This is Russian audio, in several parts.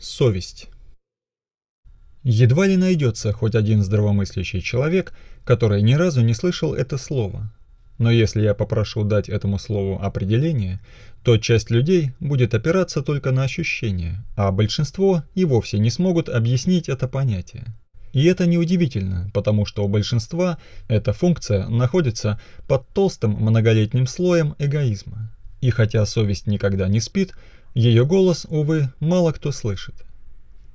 Совесть. Едва ли найдется хоть один здравомыслящий человек, который ни разу не слышал это слово. Но если я попрошу дать этому слову определение, то часть людей будет опираться только на ощущения, а большинство и вовсе не смогут объяснить это понятие. И это неудивительно, потому что у большинства эта функция находится под толстым многолетним слоем эгоизма. И хотя совесть никогда не спит, ее голос, увы, мало кто слышит.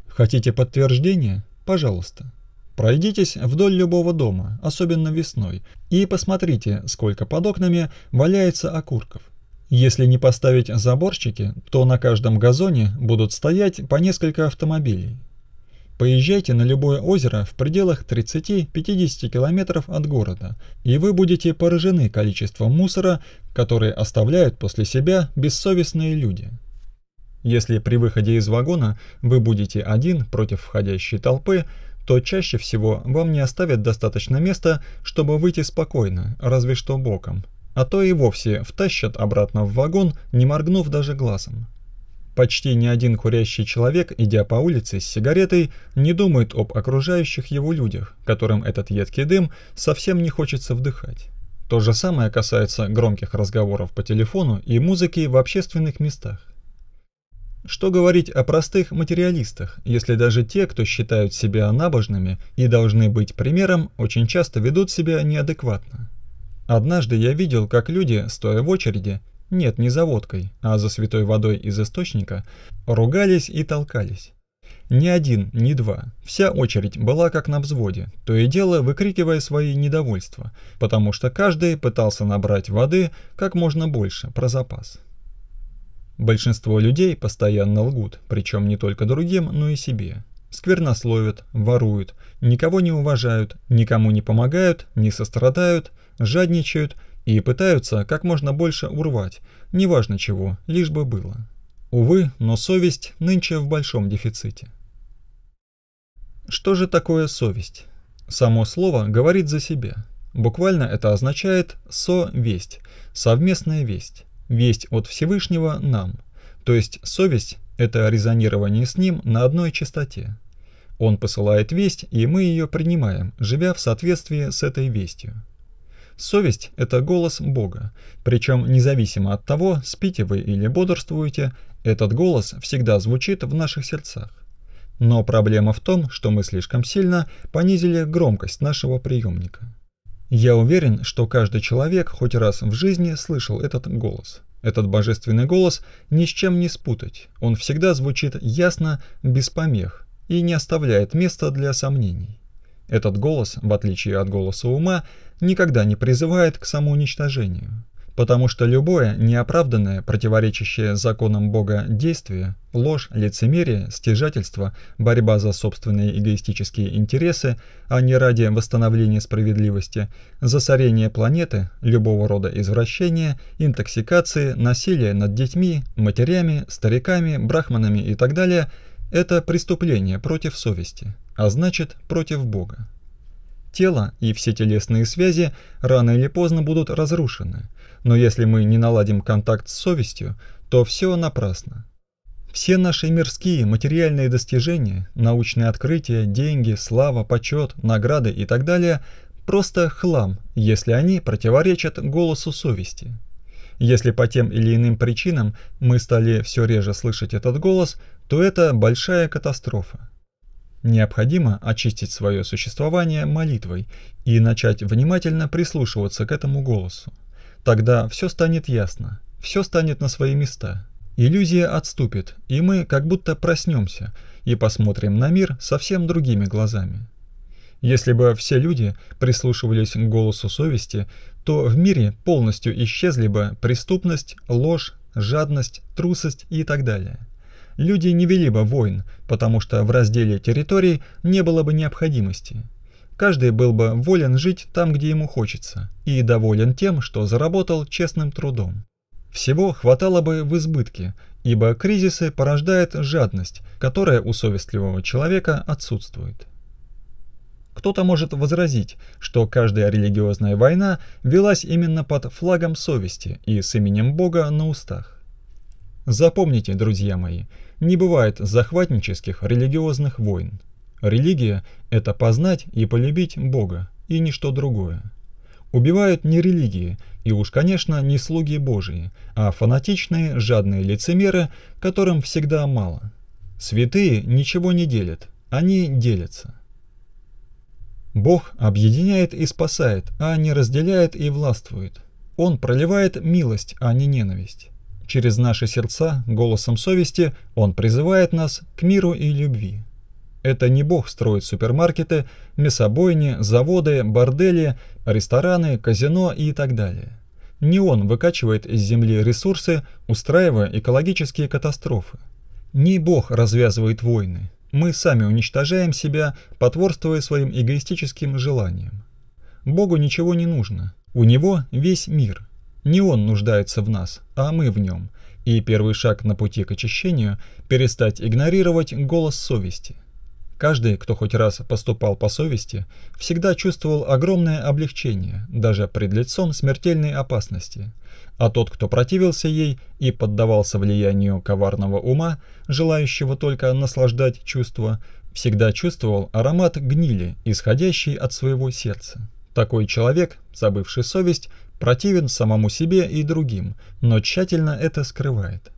Хотите подтверждение? Пожалуйста. Пройдитесь вдоль любого дома, особенно весной, и посмотрите, сколько под окнами валяется окурков. Если не поставить заборчики, то на каждом газоне будут стоять по несколько автомобилей. Поезжайте на любое озеро в пределах 30-50 километров от города, и вы будете поражены количеством мусора, который оставляют после себя бессовестные люди. Если при выходе из вагона вы будете один против входящей толпы, то чаще всего вам не оставят достаточно места, чтобы выйти спокойно, разве что боком. А то и вовсе втащат обратно в вагон, не моргнув даже глазом. Почти ни один курящий человек, идя по улице с сигаретой, не думает об окружающих его людях, которым этот едкий дым совсем не хочется вдыхать. То же самое касается громких разговоров по телефону и музыки в общественных местах. Что говорить о простых материалистах, если даже те, кто считают себя набожными и должны быть примером, очень часто ведут себя неадекватно. Однажды я видел, как люди, стоя в очереди, нет, не за водкой, а за святой водой из источника, ругались и толкались. Ни один, ни два. Вся очередь была как на взводе, то и дело выкрикивая свои недовольства, потому что каждый пытался набрать воды как можно больше, про запас. Большинство людей постоянно лгут, причем не только другим, но и себе. Сквернословят, воруют, никого не уважают, никому не помогают, не сострадают, жадничают и пытаются как можно больше урвать, неважно чего, лишь бы было. Увы, но совесть нынче в большом дефиците. Что же такое совесть? Само слово говорит за себя. Буквально это означает «совесть», «совместная весть» весть от Всевышнего нам. То есть совесть – это резонирование с ним на одной частоте. Он посылает весть, и мы ее принимаем, живя в соответствии с этой вестью. Совесть – это голос Бога, причем независимо от того, спите вы или бодрствуете, этот голос всегда звучит в наших сердцах. Но проблема в том, что мы слишком сильно понизили громкость нашего приемника. Я уверен, что каждый человек хоть раз в жизни слышал этот голос. Этот божественный голос ни с чем не спутать, он всегда звучит ясно, без помех, и не оставляет места для сомнений. Этот голос, в отличие от голоса ума, никогда не призывает к самоуничтожению потому что любое неоправданное, противоречащее законам Бога действие, ложь, лицемерие, стяжательство, борьба за собственные эгоистические интересы, а не ради восстановления справедливости, засорение планеты, любого рода извращения, интоксикации, насилие над детьми, матерями, стариками, брахманами и так далее – это преступление против совести, а значит против Бога. Тело и все телесные связи рано или поздно будут разрушены – но если мы не наладим контакт с совестью, то все напрасно. Все наши мирские материальные достижения, научные открытия, деньги, слава, почет, награды и так далее – просто хлам, если они противоречат голосу совести. Если по тем или иным причинам мы стали все реже слышать этот голос, то это большая катастрофа. Необходимо очистить свое существование молитвой и начать внимательно прислушиваться к этому голосу. Тогда все станет ясно, все станет на свои места. Иллюзия отступит, и мы как будто проснемся и посмотрим на мир совсем другими глазами. Если бы все люди прислушивались к голосу совести, то в мире полностью исчезли бы преступность, ложь, жадность, трусость и так далее. Люди не вели бы войн, потому что в разделе территорий не было бы необходимости. Каждый был бы волен жить там, где ему хочется, и доволен тем, что заработал честным трудом. Всего хватало бы в избытке, ибо кризисы порождают жадность, которая у совестливого человека отсутствует. Кто-то может возразить, что каждая религиозная война велась именно под флагом совести и с именем Бога на устах. Запомните, друзья мои, не бывает захватнических религиозных войн. Религия – это познать и полюбить Бога, и ничто другое. Убивают не религии, и уж, конечно, не слуги Божии, а фанатичные, жадные лицемеры, которым всегда мало. Святые ничего не делят, они делятся. Бог объединяет и спасает, а не разделяет и властвует. Он проливает милость, а не ненависть. Через наши сердца, голосом совести, Он призывает нас к миру и любви. Это не бог строит супермаркеты, мясобойни, заводы, бордели, рестораны, казино и так далее. Не он выкачивает из земли ресурсы, устраивая экологические катастрофы. Не бог развязывает войны. Мы сами уничтожаем себя, потворствуя своим эгоистическим желаниям. Богу ничего не нужно. У него весь мир. Не он нуждается в нас, а мы в нем. И первый шаг на пути к очищению – перестать игнорировать голос совести. Каждый, кто хоть раз поступал по совести, всегда чувствовал огромное облегчение, даже пред лицом смертельной опасности. А тот, кто противился ей и поддавался влиянию коварного ума, желающего только наслаждать чувства, всегда чувствовал аромат гнили, исходящий от своего сердца. Такой человек, забывший совесть, противен самому себе и другим, но тщательно это скрывает.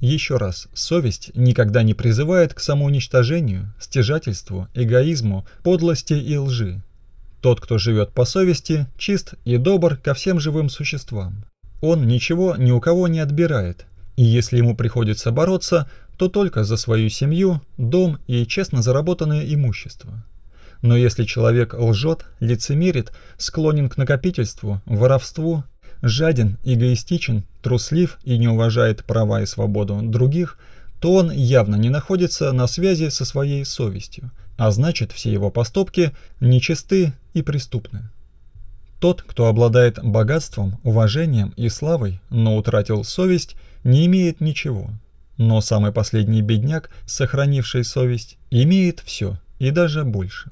Еще раз, совесть никогда не призывает к самоуничтожению, стяжательству, эгоизму, подлости и лжи. Тот, кто живет по совести, чист и добр ко всем живым существам. Он ничего ни у кого не отбирает, и если ему приходится бороться, то только за свою семью, дом и честно заработанное имущество. Но если человек лжет, лицемерит, склонен к накопительству, воровству, жаден, эгоистичен, труслив и не уважает права и свободу других, то он явно не находится на связи со своей совестью, а значит все его поступки нечисты и преступны. Тот, кто обладает богатством, уважением и славой, но утратил совесть, не имеет ничего. Но самый последний бедняк, сохранивший совесть, имеет все и даже больше.